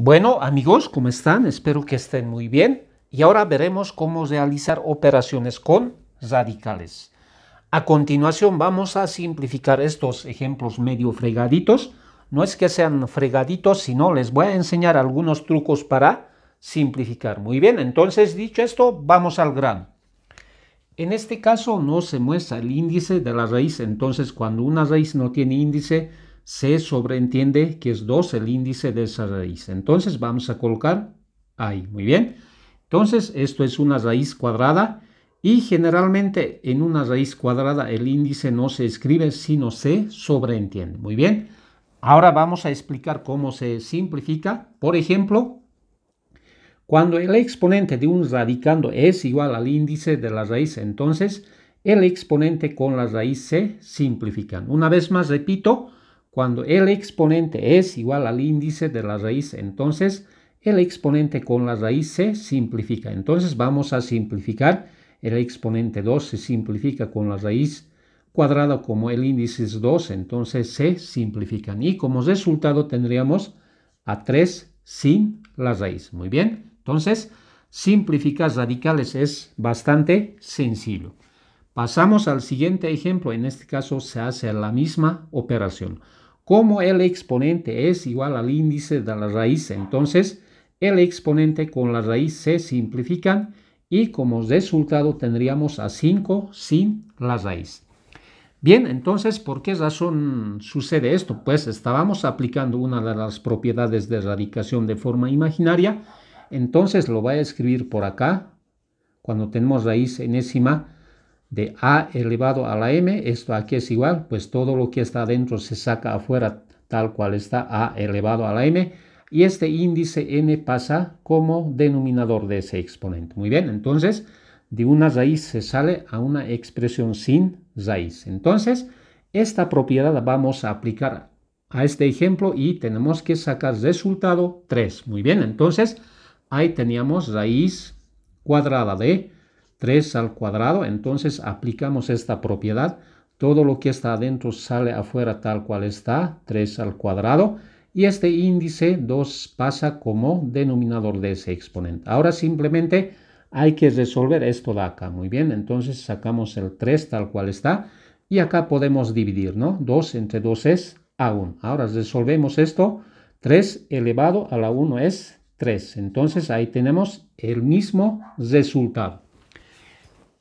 Bueno, amigos, ¿cómo están? Espero que estén muy bien. Y ahora veremos cómo realizar operaciones con radicales. A continuación vamos a simplificar estos ejemplos medio fregaditos. No es que sean fregaditos, sino les voy a enseñar algunos trucos para simplificar. Muy bien, entonces dicho esto, vamos al gran. En este caso no se muestra el índice de la raíz, entonces cuando una raíz no tiene índice, se sobreentiende que es 2 el índice de esa raíz. Entonces vamos a colocar ahí. Muy bien. Entonces esto es una raíz cuadrada y generalmente en una raíz cuadrada el índice no se escribe sino se sobreentiende. Muy bien. Ahora vamos a explicar cómo se simplifica. Por ejemplo, cuando el exponente de un radicando es igual al índice de la raíz, entonces el exponente con la raíz se simplifican. Una vez más repito, cuando el exponente es igual al índice de la raíz, entonces el exponente con la raíz se simplifica. Entonces vamos a simplificar. El exponente 2 se simplifica con la raíz cuadrada como el índice es 2, entonces se simplifican. Y como resultado tendríamos a 3 sin la raíz. Muy bien, entonces simplificar radicales es bastante sencillo. Pasamos al siguiente ejemplo. En este caso se hace la misma operación como el exponente es igual al índice de la raíz, entonces el exponente con la raíz se simplifican y como resultado tendríamos a 5 sin la raíz. Bien, entonces, ¿por qué razón sucede esto? Pues estábamos aplicando una de las propiedades de radicación de forma imaginaria, entonces lo voy a escribir por acá, cuando tenemos raíz enésima, de a elevado a la m, esto aquí es igual, pues todo lo que está adentro se saca afuera tal cual está a elevado a la m, y este índice n pasa como denominador de ese exponente. Muy bien, entonces de una raíz se sale a una expresión sin raíz. Entonces, esta propiedad la vamos a aplicar a este ejemplo y tenemos que sacar resultado 3. Muy bien, entonces ahí teníamos raíz cuadrada de 3 al cuadrado, entonces aplicamos esta propiedad. Todo lo que está adentro sale afuera tal cual está, 3 al cuadrado. Y este índice 2 pasa como denominador de ese exponente. Ahora simplemente hay que resolver esto de acá. Muy bien, entonces sacamos el 3 tal cual está. Y acá podemos dividir, ¿no? 2 entre 2 es a 1. Ahora resolvemos esto. 3 elevado a la 1 es 3. Entonces ahí tenemos el mismo resultado.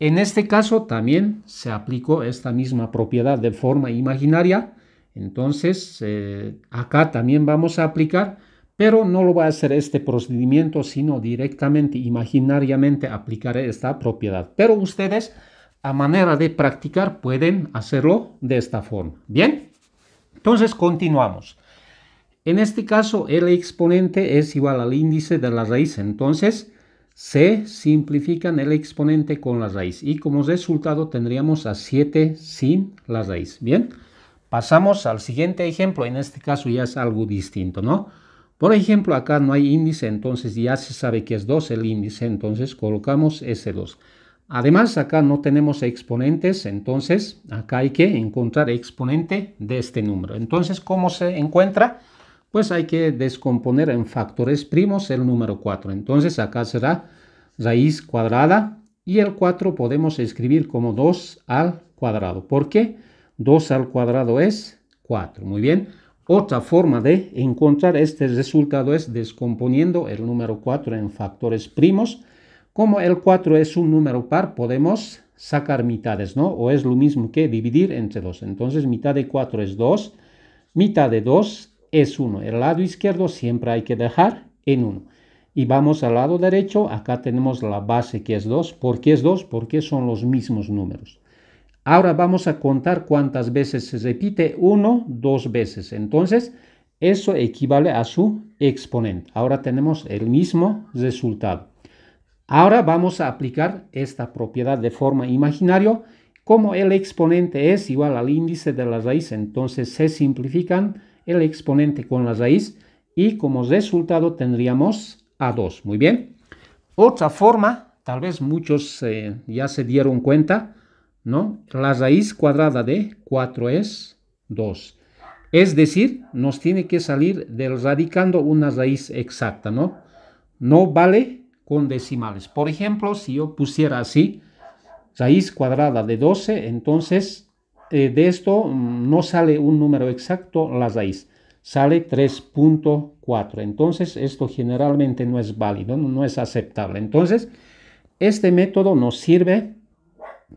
En este caso también se aplicó esta misma propiedad de forma imaginaria. Entonces, eh, acá también vamos a aplicar, pero no lo va a hacer este procedimiento, sino directamente, imaginariamente aplicar esta propiedad. Pero ustedes, a manera de practicar, pueden hacerlo de esta forma. Bien, entonces continuamos. En este caso, el exponente es igual al índice de la raíz. Entonces, se simplifican el exponente con la raíz y como resultado tendríamos a 7 sin la raíz. Bien, pasamos al siguiente ejemplo, en este caso ya es algo distinto, ¿no? Por ejemplo, acá no hay índice, entonces ya se sabe que es 2 el índice, entonces colocamos ese 2. Además, acá no tenemos exponentes, entonces acá hay que encontrar exponente de este número. Entonces, ¿cómo se encuentra? pues hay que descomponer en factores primos el número 4. Entonces acá será raíz cuadrada y el 4 podemos escribir como 2 al cuadrado. ¿Por qué? 2 al cuadrado es 4. Muy bien. Otra forma de encontrar este resultado es descomponiendo el número 4 en factores primos. Como el 4 es un número par, podemos sacar mitades, ¿no? O es lo mismo que dividir entre 2. Entonces mitad de 4 es 2, mitad de 2 es 1. El lado izquierdo siempre hay que dejar en 1. Y vamos al lado derecho, acá tenemos la base que es 2. ¿Por qué es 2? Porque son los mismos números. Ahora vamos a contar cuántas veces se repite 1, 2 veces. Entonces, eso equivale a su exponente. Ahora tenemos el mismo resultado. Ahora vamos a aplicar esta propiedad de forma imaginaria. Como el exponente es igual al índice de la raíz, entonces se simplifican el exponente con la raíz y como resultado tendríamos A2. Muy bien. Otra forma, tal vez muchos eh, ya se dieron cuenta, ¿no? La raíz cuadrada de 4 es 2. Es decir, nos tiene que salir del radicando una raíz exacta, ¿no? No vale con decimales. Por ejemplo, si yo pusiera así, raíz cuadrada de 12, entonces eh, de esto mm, no sale un número exacto la raíz, sale 3.4. Entonces esto generalmente no es válido, no es aceptable. Entonces este método nos sirve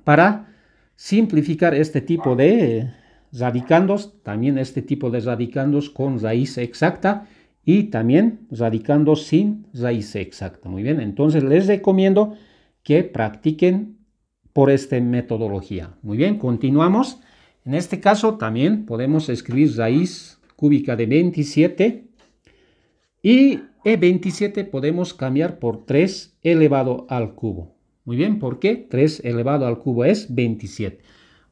para simplificar este tipo de radicandos, también este tipo de radicandos con raíz exacta y también radicandos sin raíz exacta. Muy bien, entonces les recomiendo que practiquen por esta metodología. Muy bien, continuamos. En este caso también podemos escribir raíz cúbica de 27 y E27 podemos cambiar por 3 elevado al cubo. Muy bien, ¿por qué? 3 elevado al cubo es 27.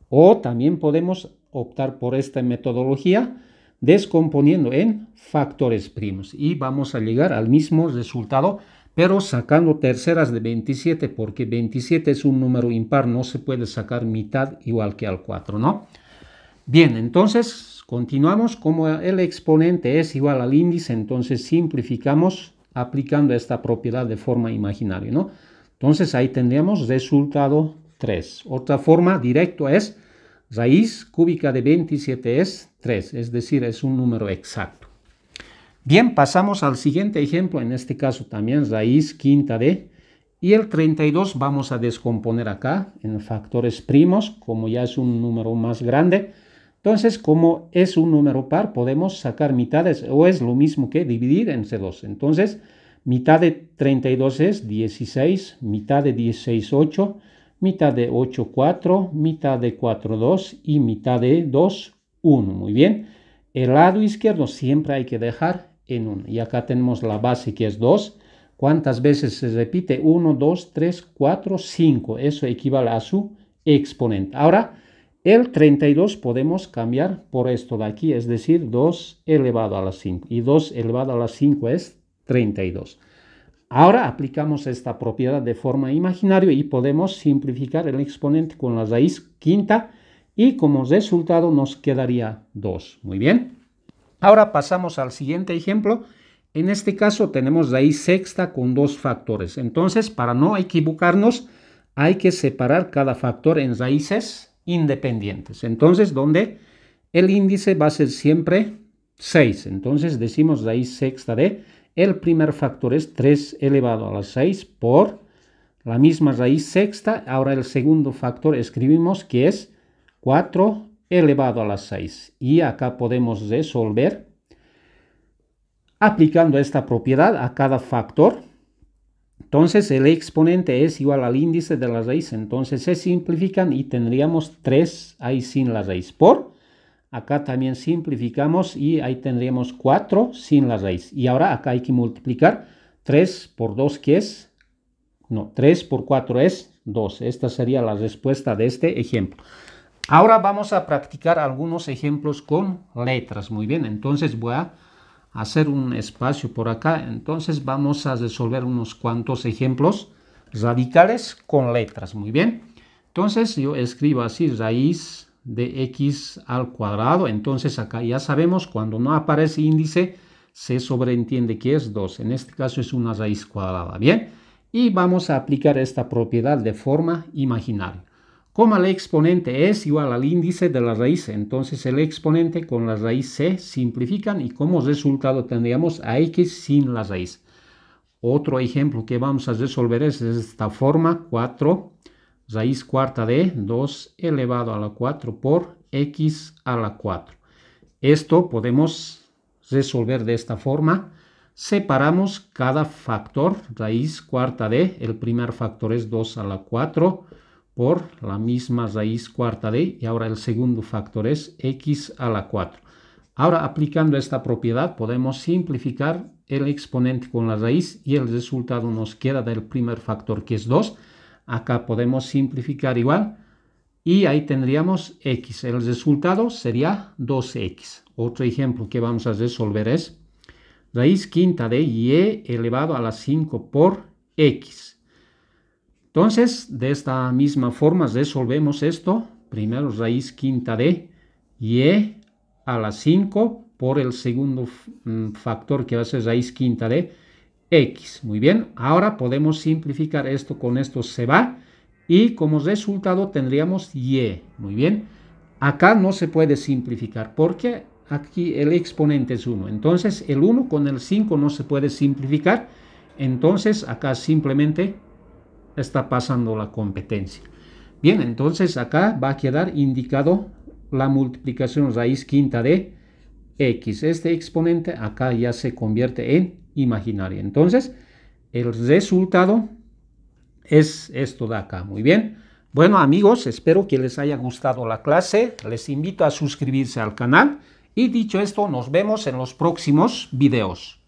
O también podemos optar por esta metodología descomponiendo en factores primos y vamos a llegar al mismo resultado pero sacando terceras de 27 porque 27 es un número impar no se puede sacar mitad igual que al 4 no Bien, entonces continuamos. Como el exponente es igual al índice, entonces simplificamos aplicando esta propiedad de forma imaginaria, ¿no? Entonces ahí tendríamos resultado 3. Otra forma directa es raíz cúbica de 27 es 3, es decir, es un número exacto. Bien, pasamos al siguiente ejemplo, en este caso también raíz quinta de, y el 32 vamos a descomponer acá en factores primos, como ya es un número más grande, entonces, como es un número par, podemos sacar mitades, o es lo mismo que dividir entre 2. Entonces, mitad de 32 es 16, mitad de 16, 8, mitad de 8, 4, mitad de 4, 2 y mitad de 2, 1. Muy bien. El lado izquierdo siempre hay que dejar en 1. Y acá tenemos la base que es 2. ¿Cuántas veces se repite? 1, 2, 3, 4, 5. Eso equivale a su exponente. Ahora, el 32 podemos cambiar por esto de aquí, es decir, 2 elevado a la 5. Y 2 elevado a la 5 es 32. Ahora aplicamos esta propiedad de forma imaginaria y podemos simplificar el exponente con la raíz quinta y como resultado nos quedaría 2. Muy bien. Ahora pasamos al siguiente ejemplo. En este caso tenemos raíz sexta con dos factores. Entonces, para no equivocarnos, hay que separar cada factor en raíces independientes. Entonces, donde el índice va a ser siempre 6. Entonces, decimos raíz sexta de el primer factor es 3 elevado a la 6 por la misma raíz sexta. Ahora el segundo factor escribimos que es 4 elevado a la 6. Y acá podemos resolver aplicando esta propiedad a cada factor entonces el exponente es igual al índice de la raíz, entonces se simplifican y tendríamos 3 ahí sin la raíz por. Acá también simplificamos y ahí tendríamos 4 sin la raíz. Y ahora acá hay que multiplicar 3 por 2 que es, no, 3 por 4 es 2. Esta sería la respuesta de este ejemplo. Ahora vamos a practicar algunos ejemplos con letras. Muy bien, entonces voy a hacer un espacio por acá. Entonces vamos a resolver unos cuantos ejemplos radicales con letras. Muy bien. Entonces yo escribo así raíz de x al cuadrado. Entonces acá ya sabemos cuando no aparece índice se sobreentiende que es 2. En este caso es una raíz cuadrada. Bien. Y vamos a aplicar esta propiedad de forma imaginaria. Como el exponente es igual al índice de la raíz, entonces el exponente con la raíz se simplifican y como resultado tendríamos a x sin la raíz. Otro ejemplo que vamos a resolver es de esta forma 4 raíz cuarta de 2 elevado a la 4 por x a la 4. Esto podemos resolver de esta forma. Separamos cada factor, raíz cuarta de, el primer factor es 2 a la 4, por la misma raíz cuarta de y ahora el segundo factor es x a la 4. Ahora aplicando esta propiedad podemos simplificar el exponente con la raíz y el resultado nos queda del primer factor que es 2. Acá podemos simplificar igual y ahí tendríamos x. El resultado sería 2x. Otro ejemplo que vamos a resolver es raíz quinta de y e elevado a la 5 por x entonces, de esta misma forma resolvemos esto. Primero raíz quinta de y e a la 5 por el segundo mm, factor que va a ser raíz quinta de x. Muy bien, ahora podemos simplificar esto con esto se va y como resultado tendríamos y. Muy bien, acá no se puede simplificar porque aquí el exponente es 1. Entonces el 1 con el 5 no se puede simplificar. Entonces acá simplemente está pasando la competencia. Bien, entonces acá va a quedar indicado la multiplicación raíz quinta de x. Este exponente acá ya se convierte en imaginario. Entonces, el resultado es esto de acá. Muy bien. Bueno amigos, espero que les haya gustado la clase. Les invito a suscribirse al canal. Y dicho esto, nos vemos en los próximos videos.